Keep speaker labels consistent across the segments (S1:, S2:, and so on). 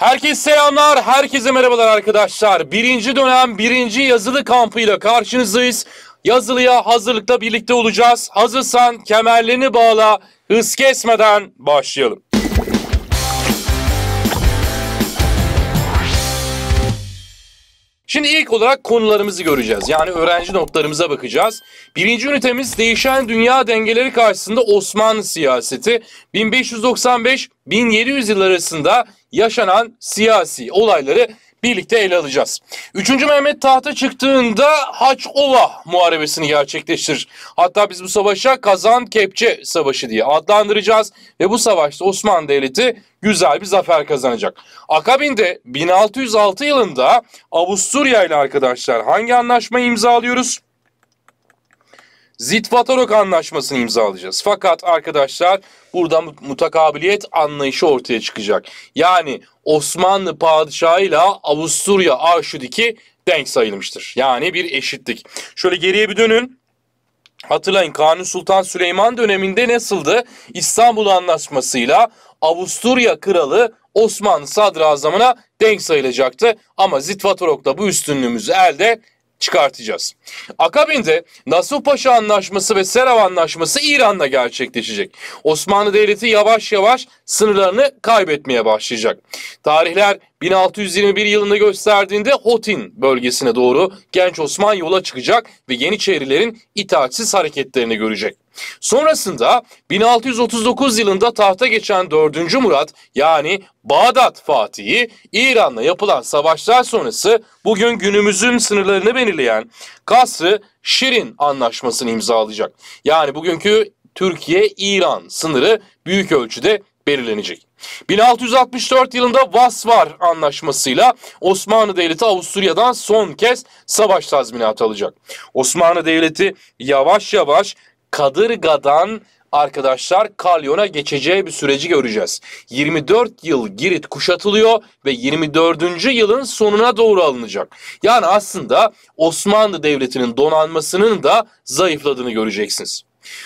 S1: Herkese selamlar, herkese merhabalar arkadaşlar. Birinci dönem, birinci yazılı kampıyla karşınızdayız. Yazılıya hazırlıkla birlikte olacağız. Hazırsan kemerlerini bağla, hız kesmeden başlayalım. Şimdi ilk olarak konularımızı göreceğiz. Yani öğrenci notlarımıza bakacağız. Birinci ünitemiz değişen dünya dengeleri karşısında Osmanlı siyaseti 1595-1700 yılları arasında yaşanan siyasi olayları birlikte ele alacağız. 3. Mehmet tahta çıktığında Haçova muharebesini gerçekleştirir. Hatta biz bu savaşa Kazan Kepçe Savaşı diye adlandıracağız ve bu savaşta Osmanlı Devleti güzel bir zafer kazanacak. Akabinde 1606 yılında Avusturya ile arkadaşlar hangi anlaşmayı imzalıyoruz? Zitvatarok anlaşmasını imzalayacağız. Fakat arkadaşlar burada mutakabiliyet anlayışı ortaya çıkacak. Yani Osmanlı padişahıyla Avusturya Arşidiki denk sayılmıştır. Yani bir eşitlik. Şöyle geriye bir dönün. Hatırlayın Kanuni Sultan Süleyman döneminde nasıldı? İstanbul Anlaşması'yla Avusturya Kralı Osmanlı Sadrazamına denk sayılacaktı. Ama Zitvatorok'ta bu üstünlüğümüzü elde çıkartacağız. Akabinde Nasuh Paşa Anlaşması ve Serav Anlaşması İran'la gerçekleşecek. Osmanlı Devleti yavaş yavaş sınırlarını kaybetmeye başlayacak. Tarihler 1621 yılında gösterdiğinde Hotin bölgesine doğru genç Osman yola çıkacak ve Yeniçerilerin itaatsiz hareketlerini görecek. Sonrasında 1639 yılında tahta geçen 4. Murat yani Bağdat Fatihi İran'la yapılan savaşlar sonrası bugün günümüzün sınırlarını belirleyen Kasrı Şirin anlaşmasını imzalayacak. Yani bugünkü Türkiye-İran sınırı büyük ölçüde belirlenecek. 1664 yılında Vasvar anlaşmasıyla Osmanlı Devleti Avusturya'dan son kez savaş tazminatı alacak. Osmanlı Devleti yavaş yavaş kadırgadan arkadaşlar Kalyon'a geçeceği bir süreci göreceğiz. 24 yıl Girit kuşatılıyor ve 24. yılın sonuna doğru alınacak. Yani aslında Osmanlı Devleti'nin donanmasının da zayıfladığını göreceksiniz.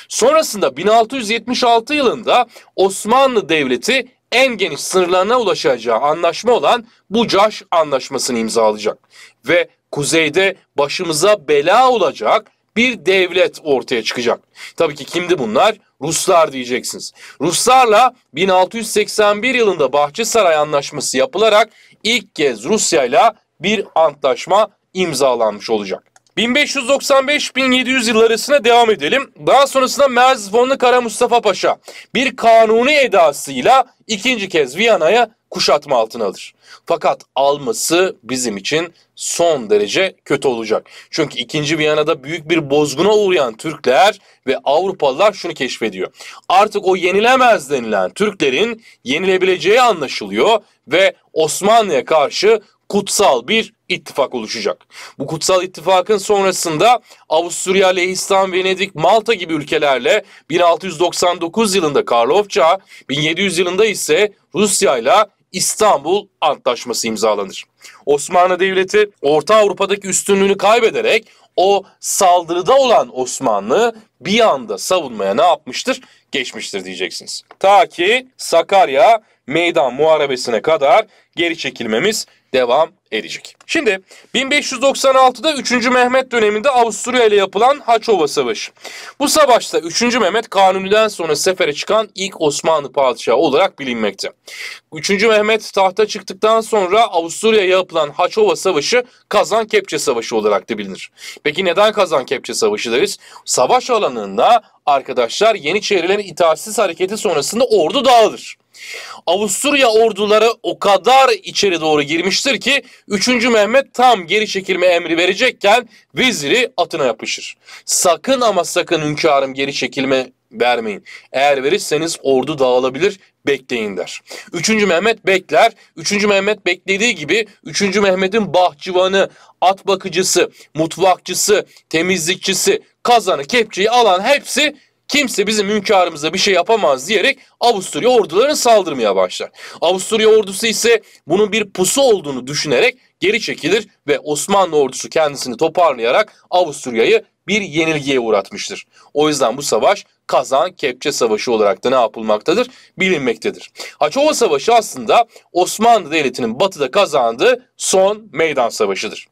S1: Sonrasında 1676 yılında Osmanlı Devleti en geniş sınırlarına ulaşacağı anlaşma olan Bucaş Anlaşması'nı imzalayacak. Ve kuzeyde başımıza bela olacak bir devlet ortaya çıkacak. Tabii ki kimdi bunlar? Ruslar diyeceksiniz. Ruslarla 1681 yılında Bahçesaray Anlaşması yapılarak ilk kez Rusya ile bir antlaşma imzalanmış olacak. 1595-1700 yıl arasına devam edelim. Daha sonrasında Merzifonlu Kara Mustafa Paşa bir kanuni edasıyla ikinci kez Viyana'ya kuşatma altına alır. Fakat alması bizim için son derece kötü olacak. Çünkü 2. Viyana'da büyük bir bozguna uğrayan Türkler ve Avrupalılar şunu keşfediyor. Artık o yenilemez denilen Türklerin yenilebileceği anlaşılıyor ve Osmanlı'ya karşı kutsal bir ittifak oluşacak. Bu kutsal ittifakın sonrasında Avusturya, Lehistan, Venedik, Malta gibi ülkelerle 1699 yılında Karlofça, 1700 yılında ise Rusya ile İstanbul Antlaşması imzalanır. Osmanlı Devleti Orta Avrupa'daki üstünlüğünü kaybederek o saldırıda olan Osmanlı bir anda savunmaya ne yapmıştır? Geçmiştir diyeceksiniz. Ta ki Sakarya meydan muharebesine kadar geri çekilmemiz devam edecek. Şimdi 1596'da 3. Mehmet döneminde Avusturya ile yapılan Haçova Savaşı. Bu savaşta 3. Mehmet Kanuni'den sonra sefere çıkan ilk Osmanlı padişahı olarak bilinmekte. 3. Mehmet tahta çıktıktan sonra Avusturya'ya yapılan Haçova Savaşı Kazan Kepçe Savaşı olarak da bilinir. Peki neden Kazan Kepçe Savaşı deriz? Savaş alanında arkadaşlar Yeniçerilerin itaatsiz hareketi sonrasında ordu dağılır. Avusturya orduları o kadar içeri doğru girmiştir ki 3. Mehmet tam geri çekilme emri verecekken veziri atına yapışır. Sakın ama sakın hünkârım geri çekilme vermeyin. Eğer verirseniz ordu dağılabilir bekleyin der. 3. Mehmet bekler. 3. Mehmet beklediği gibi 3. Mehmet'in bahçıvanı, at bakıcısı, mutfakçısı, temizlikçisi, kazanı, kepçeyi alan hepsi kimse bizim hünkârımıza bir şey yapamaz diyerek Avusturya ordularını saldırmaya başlar. Avusturya ordusu ise bunun bir pusu olduğunu düşünerek geri çekilir ve Osmanlı ordusu kendisini toparlayarak Avusturya'yı bir yenilgiye uğratmıştır. O yüzden bu savaş Kazan Kepçe Savaşı olarak da ne yapılmaktadır? Bilinmektedir. Haçova Savaşı aslında Osmanlı Devleti'nin batıda kazandığı son meydan savaşıdır.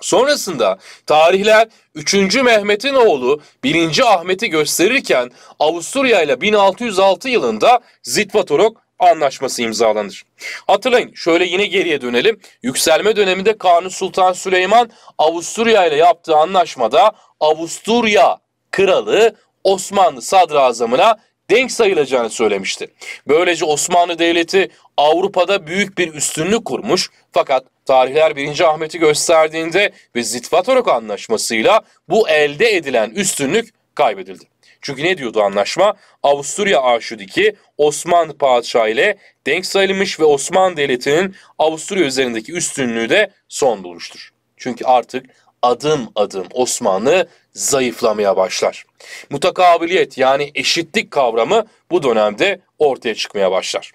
S1: Sonrasında tarihler 3. Mehmet'in oğlu 1. Ahmet'i gösterirken Avusturya ile 1606 yılında Zitvatorok anlaşması imzalanır. Hatırlayın şöyle yine geriye dönelim. Yükselme döneminde Kanuni Sultan Süleyman Avusturya ile yaptığı anlaşmada Avusturya kralı Osmanlı sadrazamına denk sayılacağını söylemişti. Böylece Osmanlı Devleti Avrupa'da büyük bir üstünlük kurmuş fakat tarihler 1. Ahmet'i gösterdiğinde ve Zitvatorok anlaşmasıyla bu elde edilen üstünlük kaybedildi. Çünkü ne diyordu anlaşma? Avusturya Arşudiki Osmanlı Padişahı ile denk sayılmış ve Osmanlı Devleti'nin Avusturya üzerindeki üstünlüğü de son bulmuştur. Çünkü artık adım adım Osmanlı zayıflamaya başlar. Mutakabiliyet yani eşitlik kavramı bu dönemde ortaya çıkmaya başlar.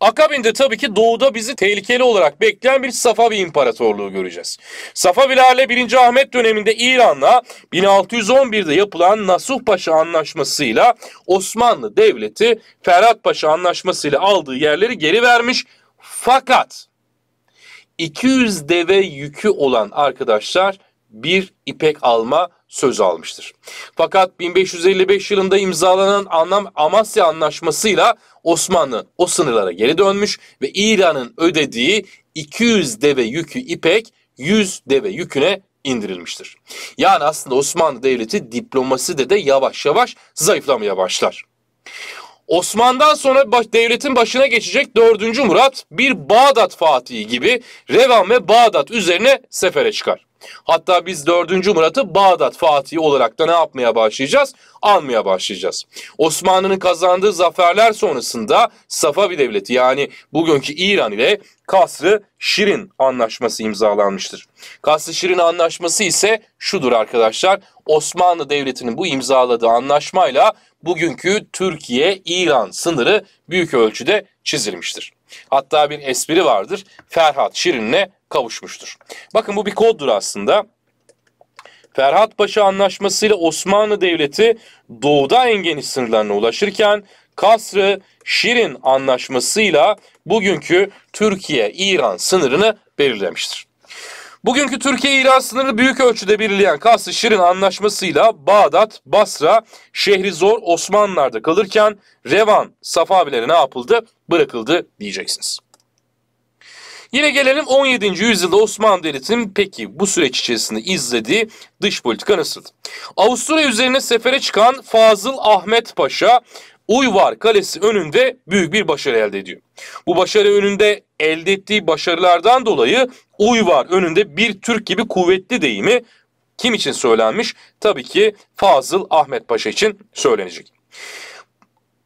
S1: Akabinde tabii ki doğuda bizi tehlikeli olarak bekleyen bir Safavi İmparatorluğu göreceğiz. Safavilerle 1. Ahmet döneminde İran'la 1611'de yapılan Nasuh Paşa Anlaşması'yla Osmanlı Devleti Ferhat Paşa Anlaşması'yla aldığı yerleri geri vermiş. Fakat 200 deve yükü olan arkadaşlar bir ipek alma söz almıştır. Fakat 1555 yılında imzalanan anlam Amasya Anlaşması'yla Osmanlı o sınırlara geri dönmüş ve İran'ın ödediği 200 deve yükü ipek 100 deve yüküne indirilmiştir. Yani aslında Osmanlı Devleti diplomaside de yavaş yavaş zayıflamaya başlar. Osman'dan sonra baş, devletin başına geçecek 4. Murat bir Bağdat Fatihi gibi Revan ve Bağdat üzerine sefere çıkar. Hatta biz 4. Murat'ı Bağdat Fatihi olarak da ne yapmaya başlayacağız? Almaya başlayacağız. Osmanlı'nın kazandığı zaferler sonrasında Safavi Devleti yani bugünkü İran ile Kasrı Şirin Anlaşması imzalanmıştır. Kasrı Şirin Anlaşması ise şudur arkadaşlar. Osmanlı Devleti'nin bu imzaladığı anlaşmayla bugünkü Türkiye-İran sınırı büyük ölçüde çizilmiştir. Hatta bir espri vardır. Ferhat Şirin'le kavuşmuştur. Bakın bu bir koddur aslında. Ferhat Paşa anlaşmasıyla Osmanlı Devleti doğuda en geniş sınırlarına ulaşırken Kasrı Şirin anlaşmasıyla bugünkü Türkiye-İran sınırını belirlemiştir. Bugünkü Türkiye-İran sınırı büyük ölçüde birleyen Kas-ı Şirin anlaşmasıyla Bağdat, Basra, şehri zor Osmanlılar'da kalırken Revan, Safavilere ne yapıldı? Bırakıldı diyeceksiniz. Yine gelelim 17. yüzyılda Osmanlı Devleti'nin peki bu süreç içerisinde izlediği dış politika nasıldı? Avusturya üzerine sefere çıkan Fazıl Ahmet Paşa Uyvar Kalesi önünde büyük bir başarı elde ediyor. Bu başarı önünde elde ettiği başarılardan dolayı uy var önünde bir Türk gibi kuvvetli deyimi kim için söylenmiş? Tabii ki Fazıl Ahmet Paşa için söylenecek.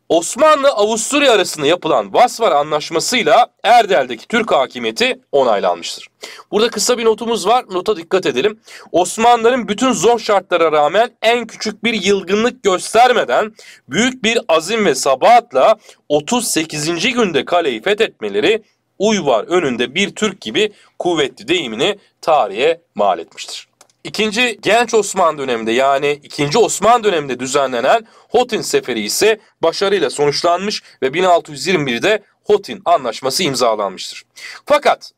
S1: Osmanlı-Avusturya arasında yapılan Vasvar Anlaşması'yla Erdel'deki Türk hakimiyeti onaylanmıştır. Burada kısa bir notumuz var. Nota dikkat edelim. Osmanlıların bütün zor şartlara rağmen en küçük bir yılgınlık göstermeden büyük bir azim ve sabahatla 38. günde kaleyi fethetmeleri uy var önünde bir Türk gibi kuvvetli deyimini tarihe mal etmiştir. İkinci Genç Osman döneminde yani 2. Osman döneminde düzenlenen Hotin Seferi ise başarıyla sonuçlanmış ve 1621'de Hotin Anlaşması imzalanmıştır. Fakat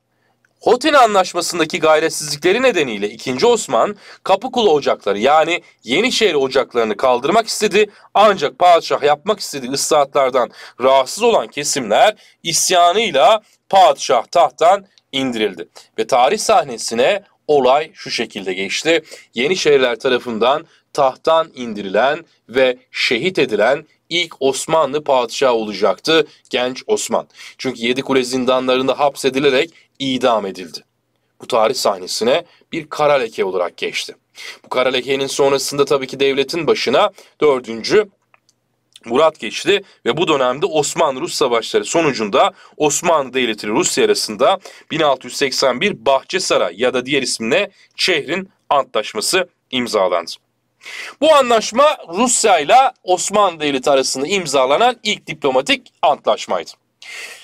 S1: Hotin Anlaşması'ndaki gayretsizlikleri nedeniyle 2. Osman Kapıkulu Ocakları yani Yenişehir Ocaklarını kaldırmak istedi ancak padişah yapmak istediği ıslahatlardan rahatsız olan kesimler isyanıyla padişah tahttan indirildi ve tarih sahnesine olay şu şekilde geçti. Yeniçeriler tarafından tahttan indirilen ve şehit edilen ilk Osmanlı padişahı olacaktı genç Osman. Çünkü yedi Yedikule zindanlarında hapsedilerek idam edildi. Bu tarih sahnesine bir kara leke olarak geçti. Bu kara lekenin sonrasında tabii ki devletin başına 4. Murat geçti ve bu dönemde Osmanlı-Rus savaşları sonucunda Osmanlı Devleti ile Rusya arasında 1681 Bahçesaray ya da diğer isimle Çehrin Antlaşması imzalandı. Bu anlaşma Rusya ile Osmanlı Devleti arasında imzalanan ilk diplomatik antlaşmaydı.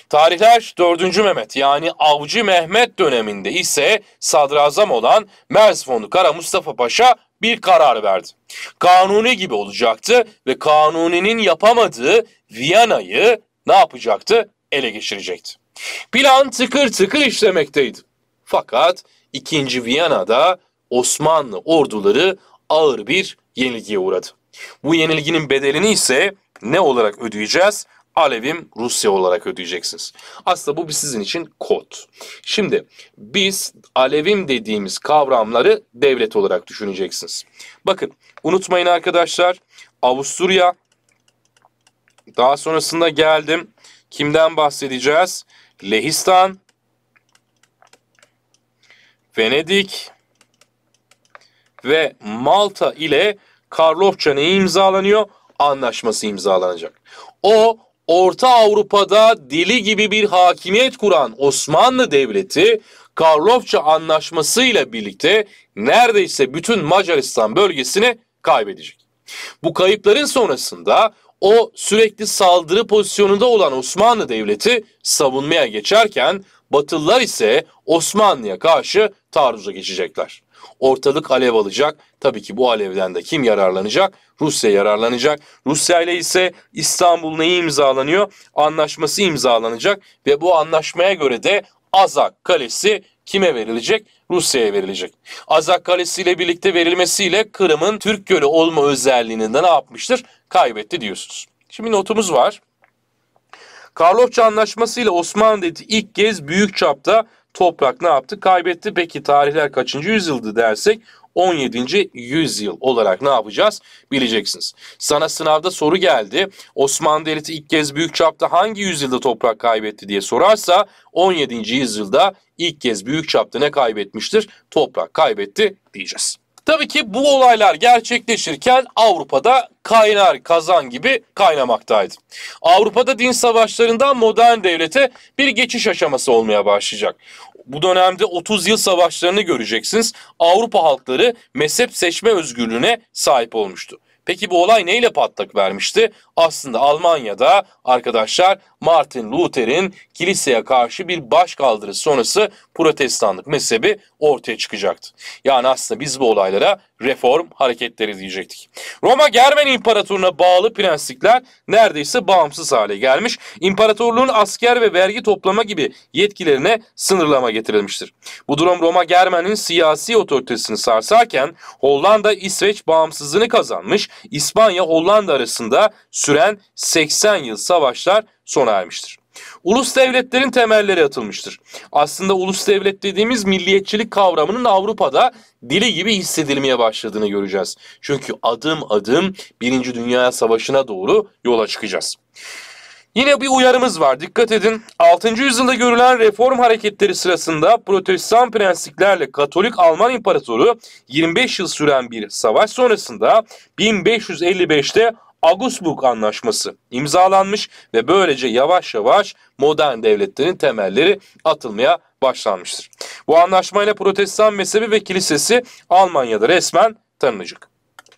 S1: Tarihler 4. Mehmet yani Avcı Mehmet döneminde ise sadrazam olan Merzifonu Kara Mustafa Paşa bir karar verdi. Kanuni gibi olacaktı ve Kanuni'nin yapamadığı Viyana'yı ne yapacaktı? Ele geçirecekti. Plan tıkır tıkır işlemekteydi. Fakat 2. Viyana'da Osmanlı orduları ağır bir yenilgiye uğradı. Bu yenilginin bedelini ise ne olarak ödeyeceğiz? alevim Rusya olarak ödeyeceksiniz. Aslında bu sizin için kod. Şimdi biz alevim dediğimiz kavramları devlet olarak düşüneceksiniz. Bakın unutmayın arkadaşlar Avusturya daha sonrasında geldim. Kimden bahsedeceğiz? Lehistan, Venedik ve Malta ile Karlofça neyi imzalanıyor? Anlaşması imzalanacak. O Orta Avrupa'da dili gibi bir hakimiyet kuran Osmanlı Devleti Karlofça Anlaşması ile birlikte neredeyse bütün Macaristan bölgesini kaybedecek. Bu kayıpların sonrasında o sürekli saldırı pozisyonunda olan Osmanlı Devleti savunmaya geçerken Batılılar ise Osmanlı'ya karşı taarruza geçecekler. Ortalık alev alacak. Tabii ki bu alevden de kim yararlanacak? Rusya yararlanacak. Rusya ile ise İstanbul neyi imzalanıyor? Anlaşması imzalanacak ve bu anlaşmaya göre de Azak Kalesi kime verilecek? Rusya'ya verilecek. Azak Kalesi ile birlikte verilmesiyle Kırım'ın Türk Gölü olma özelliğini de ne yapmıştır? Kaybetti diyorsunuz. Şimdi notumuz var. Karlofça Anlaşması ile Osmanlı Devleti ilk kez büyük çapta toprak ne yaptı? Kaybetti. Peki tarihler kaçıncı yüzyıldı dersek 17. yüzyıl olarak ne yapacağız bileceksiniz. Sana sınavda soru geldi. Osmanlı Devleti ilk kez büyük çapta hangi yüzyılda toprak kaybetti diye sorarsa 17. yüzyılda ilk kez büyük çapta ne kaybetmiştir? Toprak kaybetti diyeceğiz. Tabii ki bu olaylar gerçekleşirken Avrupa'da kaynar kazan gibi kaynamaktaydı. Avrupa'da din savaşlarından modern devlete bir geçiş aşaması olmaya başlayacak. Bu dönemde 30 yıl savaşlarını göreceksiniz. Avrupa halkları mezhep seçme özgürlüğüne sahip olmuştu. Peki bu olay neyle patlak vermişti? Aslında Almanya'da arkadaşlar Martin Luther'in kiliseye karşı bir başkaldırı sonrası protestanlık mezhebi ortaya çıkacaktı. Yani aslında biz bu olaylara reform hareketleri diyecektik. Roma Germen İmparatorluğu'na bağlı prenslikler neredeyse bağımsız hale gelmiş. İmparatorluğun asker ve vergi toplama gibi yetkilerine sınırlama getirilmiştir. Bu durum Roma Germen'in siyasi otoritesini sarsarken Hollanda İsveç bağımsızlığını kazanmış. İspanya Hollanda arasında süren 80 yıl savaşlar sona ermiştir. Ulus devletlerin temelleri atılmıştır. Aslında ulus devlet dediğimiz milliyetçilik kavramının Avrupa'da dili gibi hissedilmeye başladığını göreceğiz. Çünkü adım adım Birinci Dünya Savaşı'na doğru yola çıkacağız. Yine bir uyarımız var dikkat edin. 6. yüzyılda görülen reform hareketleri sırasında protestan prensliklerle Katolik Alman İmparatoru 25 yıl süren bir savaş sonrasında 1555'te Augsburg Anlaşması imzalanmış ve böylece yavaş yavaş modern devletlerin temelleri atılmaya başlanmıştır. Bu anlaşmayla protestan mezhebi ve kilisesi Almanya'da resmen tanınacak.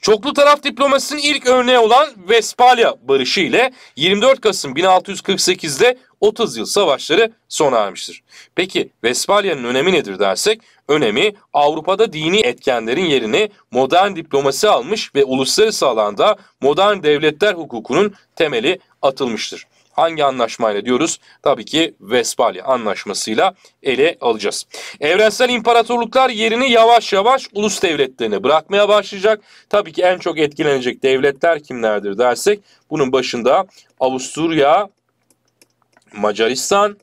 S1: Çoklu taraf diplomasisinin ilk örneği olan Vespalya Barışı ile 24 Kasım 1648'de 30 yıl savaşları sona ermiştir. Peki Vespalyanın önemi nedir dersek? Önemi Avrupa'da dini etkenlerin yerini modern diplomasi almış ve uluslararası alanda modern devletler hukukunun temeli atılmıştır. Hangi anlaşmayla diyoruz? Tabii ki Vesbalya anlaşmasıyla ele alacağız. Evrensel imparatorluklar yerini yavaş yavaş ulus devletlerine bırakmaya başlayacak. Tabii ki en çok etkilenecek devletler kimlerdir dersek bunun başında Avusturya, Macaristan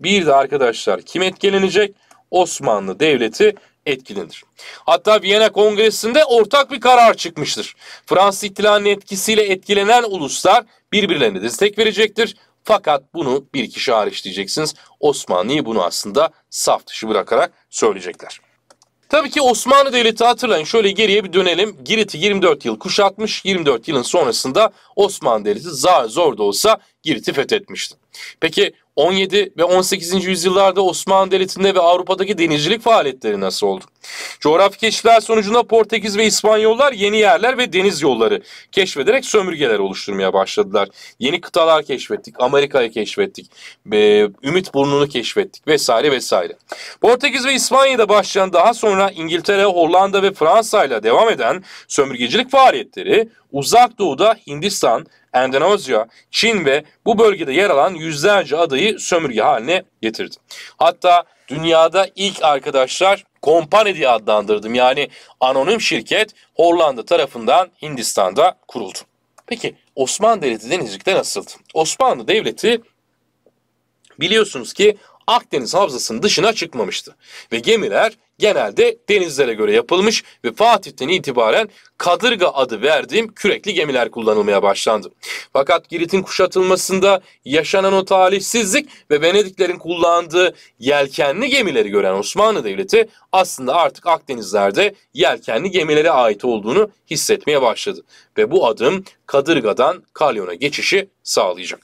S1: bir de arkadaşlar kim etkilenecek? Osmanlı Devleti etkilenir. Hatta Viyana Kongresi'nde ortak bir karar çıkmıştır. Fransız ihtilalinin etkisiyle etkilenen uluslar birbirlerine destek verecektir. Fakat bunu bir kişi hariç diyeceksiniz. Osmanlı'yı bunu aslında saf dışı bırakarak söyleyecekler. Tabii ki Osmanlı Devleti hatırlayın şöyle geriye bir dönelim. Girit'i 24 yıl kuşatmış. 24 yılın sonrasında Osmanlı Devleti zar zor da olsa Girit'i fethetmişti. Peki 17 ve 18. yüzyıllarda Osmanlı Devleti'nde ve Avrupa'daki denizcilik faaliyetleri nasıl oldu? Coğrafi keşifler sonucunda Portekiz ve İspanyollar yeni yerler ve deniz yolları keşfederek sömürgeler oluşturmaya başladılar. Yeni kıtalar keşfettik, Amerika'yı keşfettik, e, Ümit Burnu'nu keşfettik vesaire vesaire. Portekiz ve İspanya'da başlayan daha sonra İngiltere, Hollanda ve Fransa ile devam eden sömürgecilik faaliyetleri Uzak Doğu'da Hindistan, Endonezya, Çin ve bu bölgede yer alan yüzlerce adayı sömürge haline getirdi. Hatta dünyada ilk arkadaşlar kompani diye adlandırdım. Yani anonim şirket Hollanda tarafından Hindistan'da kuruldu. Peki Osmanlı Devleti denizcilikte nasıldı? Osmanlı Devleti biliyorsunuz ki Akdeniz Havzası'nın dışına çıkmamıştı ve gemiler genelde denizlere göre yapılmış ve Fatih'ten itibaren kadırga adı verdiğim kürekli gemiler kullanılmaya başlandı. Fakat Girit'in kuşatılmasında yaşanan o talihsizlik ve Venediklerin kullandığı yelkenli gemileri gören Osmanlı Devleti aslında artık Akdenizler'de yelkenli gemilere ait olduğunu hissetmeye başladı. Ve bu adım Kadırga'dan Kalyon'a geçişi sağlayacak.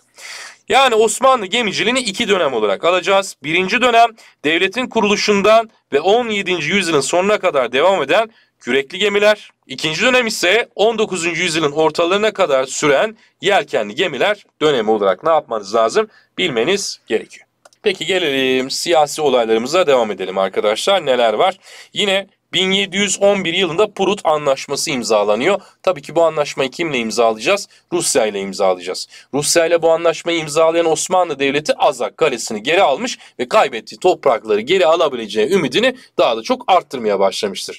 S1: Yani Osmanlı gemiciliğini iki dönem olarak alacağız. Birinci dönem devletin kuruluşundan ve 17. yüzyılın sonuna kadar devam eden kürekli gemiler. İkinci dönem ise 19. yüzyılın ortalarına kadar süren yelkenli gemiler dönemi olarak ne yapmanız lazım bilmeniz gerekiyor. Peki gelelim siyasi olaylarımıza devam edelim arkadaşlar. Neler var? Yine 1711 yılında Prut Anlaşması imzalanıyor. Tabii ki bu anlaşmayı kimle imzalayacağız? Rusya ile imzalayacağız. Rusya ile bu anlaşmayı imzalayan Osmanlı Devleti Azak Kalesi'ni geri almış ve kaybettiği toprakları geri alabileceği ümidini daha da çok arttırmaya başlamıştır.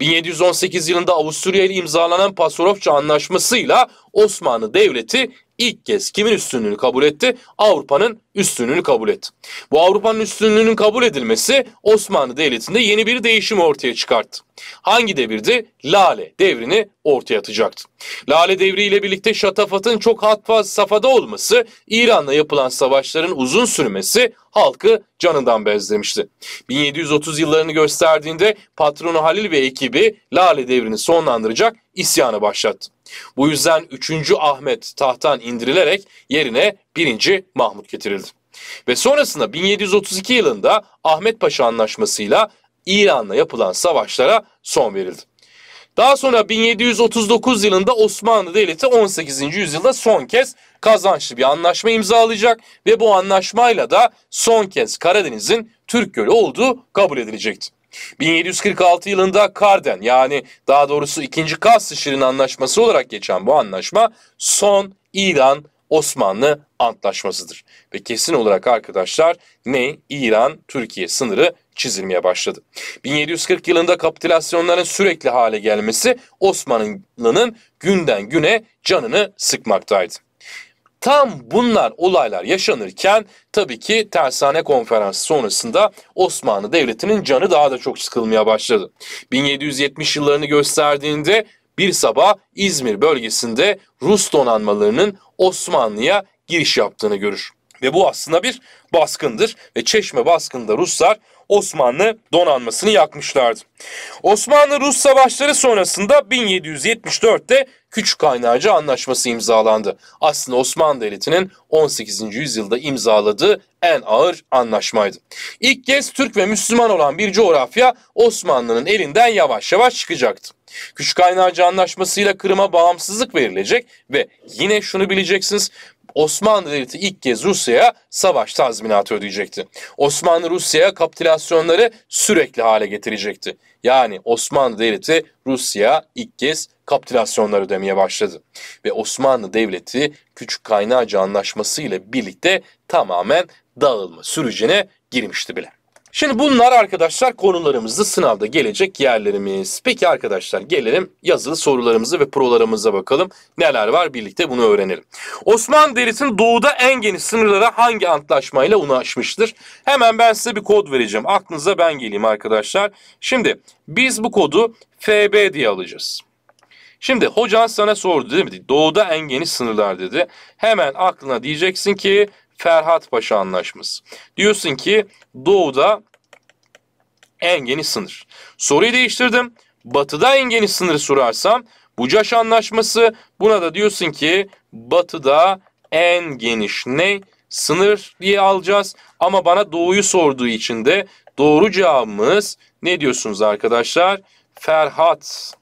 S1: 1718 yılında Avusturya ile imzalanan Pasarofça Anlaşması'yla Osmanlı Devleti ilk kez kimin üstünlüğünü kabul etti? Avrupa'nın üstünlüğünü kabul etti. Bu Avrupa'nın üstünlüğünün kabul edilmesi Osmanlı Devleti'nde yeni bir değişim ortaya çıkarttı. Hangi devirdi? Lale devrini ortaya atacaktı. Lale devri ile birlikte şatafatın çok hat safada olması, İran'la yapılan savaşların uzun sürmesi halkı canından bezlemişti. 1730 yıllarını gösterdiğinde patronu Halil ve ekibi Lale devrini sonlandıracak isyanı başlattı. Bu yüzden 3. Ahmet tahttan indirilerek yerine 1. Mahmut getirildi. Ve sonrasında 1732 yılında Ahmet Paşa anlaşmasıyla İran'la yapılan savaşlara son verildi. Daha sonra 1739 yılında Osmanlı Devleti 18. yüzyılda son kez kazançlı bir anlaşma imzalayacak ve bu anlaşmayla da son kez Karadeniz'in Türk Gölü olduğu kabul edilecekti. 1746 yılında Karden yani daha doğrusu 2. Kasrişir'in anlaşması olarak geçen bu anlaşma son İran Osmanlı Antlaşması'dır. Ve kesin olarak arkadaşlar ne İran-Türkiye sınırı çizilmeye başladı. 1740 yılında kapitülasyonların sürekli hale gelmesi Osmanlı'nın günden güne canını sıkmaktaydı. Tam bunlar olaylar yaşanırken tabii ki tersane konferansı sonrasında Osmanlı Devleti'nin canı daha da çok sıkılmaya başladı. 1770 yıllarını gösterdiğinde bir sabah İzmir bölgesinde Rus donanmalarının Osmanlı'ya giriş yaptığını görür. Ve bu aslında bir baskındır ve Çeşme baskında Ruslar Osmanlı donanmasını yakmışlardı. Osmanlı-Rus savaşları sonrasında 1774'te Küçük Kaynarca Anlaşması imzalandı. Aslında Osmanlı Devleti'nin 18. yüzyılda imzaladığı en ağır anlaşmaydı. İlk kez Türk ve Müslüman olan bir coğrafya Osmanlı'nın elinden yavaş yavaş çıkacaktı. Küçük Kaynarca Anlaşması ile Kırım'a bağımsızlık verilecek ve yine şunu bileceksiniz Osmanlı Devleti ilk kez Rusya'ya savaş tazminatı ödeyecekti. Osmanlı Rusya'ya kapitülasyonları sürekli hale getirecekti. Yani Osmanlı Devleti Rusya ilk kez kapitülasyonlar ödemeye başladı. Ve Osmanlı Devleti Küçük Kaynarca Anlaşması ile birlikte tamamen dağılma sürecine girmişti bile. Şimdi bunlar arkadaşlar konularımızda sınavda gelecek yerlerimiz. Peki arkadaşlar gelelim yazılı sorularımızı ve prolarımıza bakalım. Neler var birlikte bunu öğrenelim. Osmanlı Devleti'nin doğuda en geniş sınırlara hangi antlaşmayla ulaşmıştır? Hemen ben size bir kod vereceğim. Aklınıza ben geleyim arkadaşlar. Şimdi biz bu kodu FB diye alacağız. Şimdi hocan sana sordu değil mi? Doğuda en geniş sınırlar dedi. Hemen aklına diyeceksin ki Ferhat Paşa Anlaşması. Diyorsun ki doğuda en geniş sınır. Soruyu değiştirdim. Batıda en geniş sınırı sorarsam Bucaş Anlaşması buna da diyorsun ki batıda en geniş ne? Sınır diye alacağız ama bana doğuyu sorduğu için de doğru cevabımız ne diyorsunuz arkadaşlar? Ferhat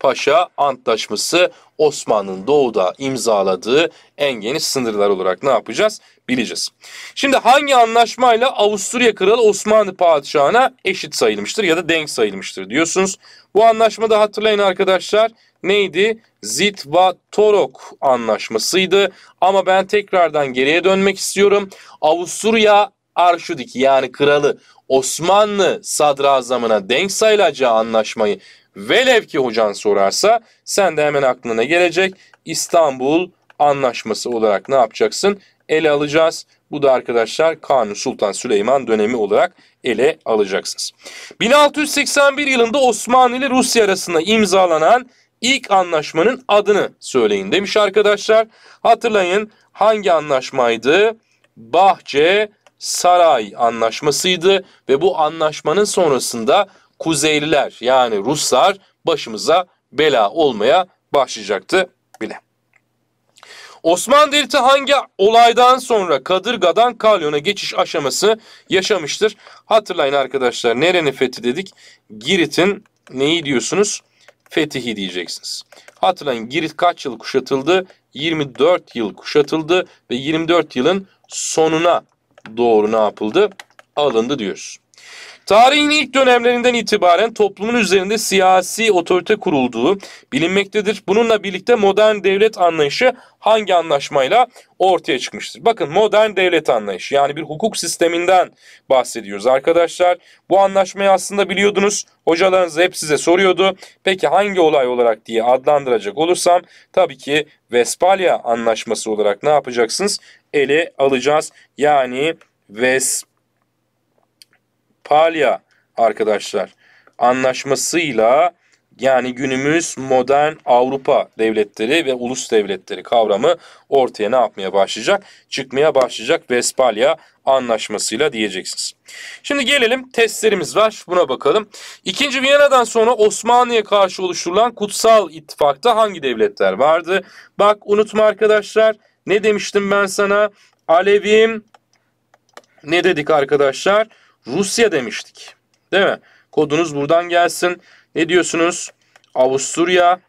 S1: Paşa Antlaşması Osmanlı'nın doğuda imzaladığı en geniş sınırlar olarak ne yapacağız? Bileceğiz. Şimdi hangi anlaşmayla Avusturya Kralı Osmanlı Padişahı'na eşit sayılmıştır ya da denk sayılmıştır diyorsunuz. Bu anlaşmada hatırlayın arkadaşlar neydi? Zitva-Torok anlaşmasıydı. Ama ben tekrardan geriye dönmek istiyorum. Avusturya Arşudik yani kralı Osmanlı sadrazamına denk sayılacağı anlaşmayı Velev ki hocan sorarsa sen de hemen aklına gelecek İstanbul Anlaşması olarak ne yapacaksın? Ele alacağız. Bu da arkadaşlar Kanuni Sultan Süleyman dönemi olarak ele alacaksınız. 1681 yılında Osmanlı ile Rusya arasında imzalanan ilk anlaşmanın adını söyleyin demiş arkadaşlar. Hatırlayın hangi anlaşmaydı? Bahçe Saray Anlaşması'ydı ve bu anlaşmanın sonrasında Kuzeyliler yani Ruslar başımıza bela olmaya başlayacaktı bile. Osmanlı Devleti hangi olaydan sonra Kadırga'dan Kalyon'a geçiş aşaması yaşamıştır? Hatırlayın arkadaşlar nerenin fethi dedik? Girit'in neyi diyorsunuz? Fetihi diyeceksiniz. Hatırlayın Girit kaç yıl kuşatıldı? 24 yıl kuşatıldı ve 24 yılın sonuna doğru ne yapıldı? Alındı diyoruz. Tarihin ilk dönemlerinden itibaren toplumun üzerinde siyasi otorite kurulduğu bilinmektedir. Bununla birlikte modern devlet anlayışı hangi anlaşmayla ortaya çıkmıştır? Bakın modern devlet anlayışı yani bir hukuk sisteminden bahsediyoruz arkadaşlar. Bu anlaşmayı aslında biliyordunuz. Hocalarınız hep size soruyordu. Peki hangi olay olarak diye adlandıracak olursam tabii ki Vespalia anlaşması olarak ne yapacaksınız? Ele alacağız. Yani Vespalia Palya arkadaşlar anlaşmasıyla yani günümüz modern Avrupa devletleri ve ulus devletleri kavramı ortaya ne yapmaya başlayacak? Çıkmaya başlayacak Vespalya anlaşmasıyla diyeceksiniz. Şimdi gelelim testlerimiz var buna bakalım. İkinci Viyana'dan sonra Osmanlı'ya karşı oluşturulan kutsal ittifakta hangi devletler vardı? Bak unutma arkadaşlar ne demiştim ben sana? Alevim ne dedik arkadaşlar? Rusya demiştik. Değil mi? Kodunuz buradan gelsin. Ne diyorsunuz? Avusturya.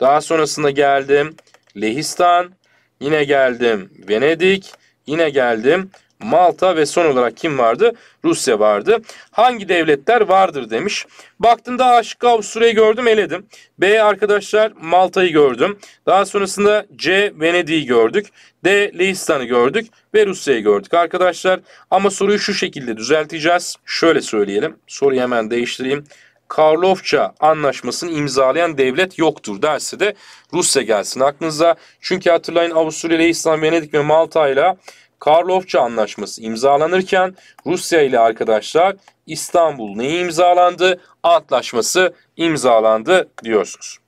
S1: Daha sonrasında geldim. Lehistan. Yine geldim. Venedik. Yine geldim. Malta ve son olarak kim vardı? Rusya vardı. Hangi devletler vardır demiş. Baktığımda Aşık Avusturya'yı gördüm eledim. B arkadaşlar Malta'yı gördüm. Daha sonrasında C Venedik'i gördük. D Lehistan'ı gördük ve Rusya'yı gördük arkadaşlar. Ama soruyu şu şekilde düzelteceğiz. Şöyle söyleyelim. Soruyu hemen değiştireyim. Karlofça anlaşmasını imzalayan devlet yoktur derse de Rusya gelsin aklınıza. Çünkü hatırlayın Avusturya, Lehistan, Venedik ve Malta ile Karlofça Anlaşması imzalanırken Rusya ile arkadaşlar İstanbul neyi imzalandı? Antlaşması imzalandı diyorsunuz.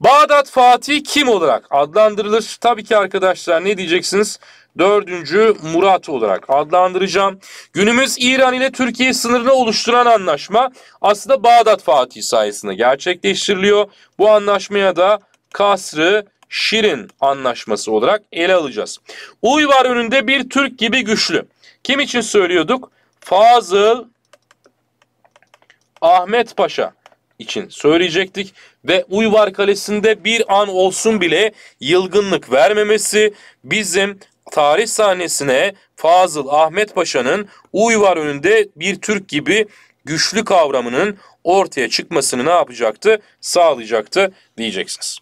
S1: Bağdat Fatih kim olarak adlandırılır? Tabii ki arkadaşlar ne diyeceksiniz? Dördüncü Murat olarak adlandıracağım. Günümüz İran ile Türkiye sınırını oluşturan anlaşma aslında Bağdat Fatih sayesinde gerçekleştiriliyor. Bu anlaşmaya da Kasrı Şirin anlaşması olarak ele alacağız. Uy var önünde bir Türk gibi güçlü. Kim için söylüyorduk? Fazıl Ahmet Paşa için söyleyecektik ve Uyvar Kalesi'nde bir an olsun bile yılgınlık vermemesi bizim tarih sahnesine Fazıl Ahmet Paşa'nın Uyvar önünde bir Türk gibi güçlü kavramının ortaya çıkmasını ne yapacaktı? Sağlayacaktı diyeceksiniz.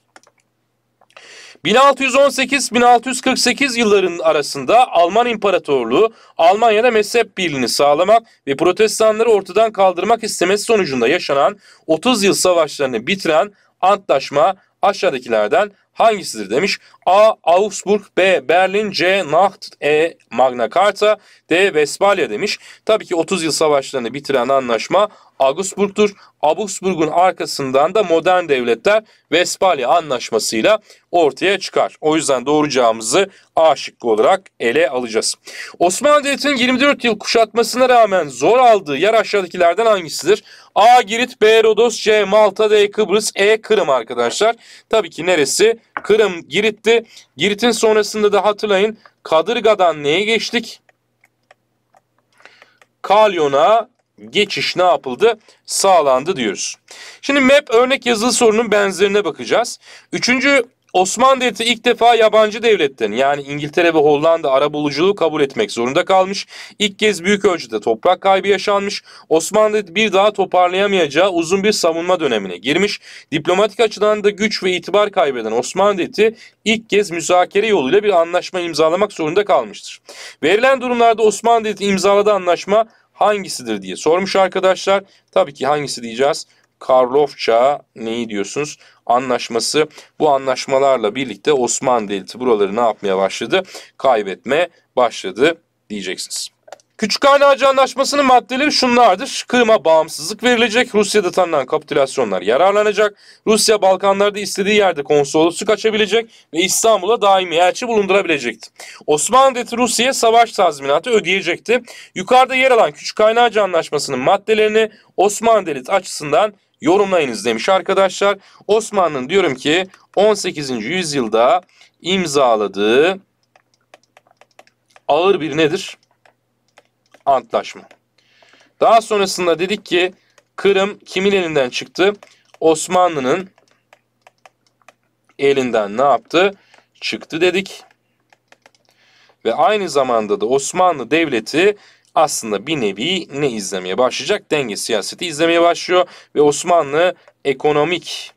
S1: 1618-1648 yılların arasında Alman İmparatorluğu Almanya'da mezhep birliğini sağlamak ve protestanları ortadan kaldırmak istemesi sonucunda yaşanan 30 yıl savaşlarını bitiren antlaşma aşağıdakilerden hangisidir demiş. A. Augsburg B. Berlin C. Nacht E. Magna Carta D. Vesbalya demiş. Tabii ki 30 yıl savaşlarını bitiren anlaşma Augsburg'dur. Augsburg'un arkasından da modern devletler Vesbalya anlaşmasıyla ortaya çıkar. O yüzden doğru cevabımızı A şıkkı olarak ele alacağız. Osmanlı Devleti'nin 24 yıl kuşatmasına rağmen zor aldığı yer aşağıdakilerden hangisidir? A. Girit, B. Rodos, C. Malta, D. Kıbrıs, E. Kırım arkadaşlar. Tabii ki neresi? Kırım Girit'ti. Girit'in sonrasında da hatırlayın Kadırga'dan neye geçtik? Kalyon'a geçiş ne yapıldı? Sağlandı diyoruz. Şimdi map örnek yazılı sorunun benzerine bakacağız. Üçüncü Osmanlı Devleti ilk defa yabancı devletten yani İngiltere ve Hollanda arabuluculuğu kabul etmek zorunda kalmış. İlk kez büyük ölçüde toprak kaybı yaşanmış. Osmanlı Devleti bir daha toparlayamayacağı uzun bir savunma dönemine girmiş. Diplomatik açıdan da güç ve itibar kaybeden Osmanlı Devleti ilk kez müzakere yoluyla bir anlaşma imzalamak zorunda kalmıştır. Verilen durumlarda Osmanlı Devleti imzaladığı anlaşma hangisidir diye sormuş arkadaşlar. Tabii ki hangisi diyeceğiz. Karlofça neyi diyorsunuz? Anlaşması bu anlaşmalarla birlikte Osmanlı Devleti buraları ne yapmaya başladı? Kaybetme başladı diyeceksiniz. Küçük Hacı Anlaşması'nın maddeleri şunlardır. Kırım'a bağımsızlık verilecek. Rusya'da tanınan kapitülasyonlar yararlanacak. Rusya Balkanlarda istediği yerde konsolosluk açabilecek ve İstanbul'a daimi elçi bulundurabilecekti. Osmanlı Devleti Rusya'ya savaş tazminatı ödeyecekti. Yukarıda yer alan Küçük Hacı Anlaşması'nın maddelerini Osmanlı Devleti açısından yorumlayınız demiş arkadaşlar. Osmanlı'nın diyorum ki 18. yüzyılda imzaladığı ağır bir nedir? Antlaşma. Daha sonrasında dedik ki Kırım kimin elinden çıktı? Osmanlı'nın elinden ne yaptı? Çıktı dedik. Ve aynı zamanda da Osmanlı Devleti aslında bir nevi ne izlemeye başlayacak? Denge siyaseti izlemeye başlıyor ve Osmanlı ekonomik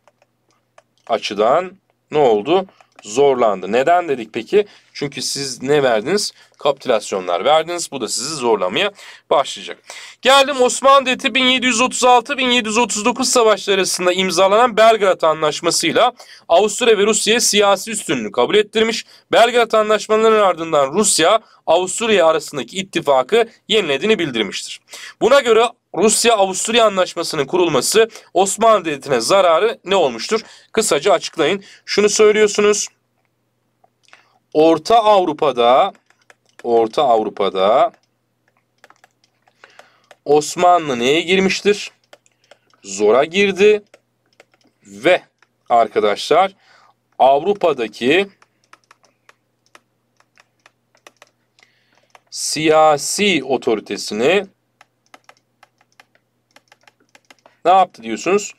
S1: açıdan ne oldu? zorlandı. Neden dedik peki? Çünkü siz ne verdiniz? Kapitülasyonlar verdiniz. Bu da sizi zorlamaya başlayacak. Geldim Osmanlı Devleti 1736-1739 savaşları arasında imzalanan Belgrad Anlaşması'yla Avusturya ve Rusya'ya siyasi üstünlüğü kabul ettirmiş. Belgrad Anlaşmalarının ardından Rusya Avusturya arasındaki ittifakı yenilediğini bildirmiştir. Buna göre Rusya-Avusturya anlaşmasının kurulması Osmanlı Devleti'ne zararı ne olmuştur? Kısaca açıklayın. Şunu söylüyorsunuz. Orta Avrupa'da Orta Avrupa'da Osmanlı neye girmiştir? Zora girdi ve arkadaşlar Avrupa'daki siyasi otoritesini ne yaptı diyorsunuz?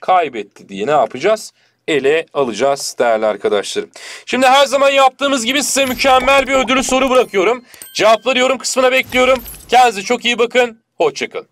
S1: Kaybetti diye ne yapacağız? ele alacağız değerli arkadaşlarım. Şimdi her zaman yaptığımız gibi size mükemmel bir ödülü soru bırakıyorum. Cevapları yorum kısmına bekliyorum. Kendinize çok iyi bakın. Hoşçakalın.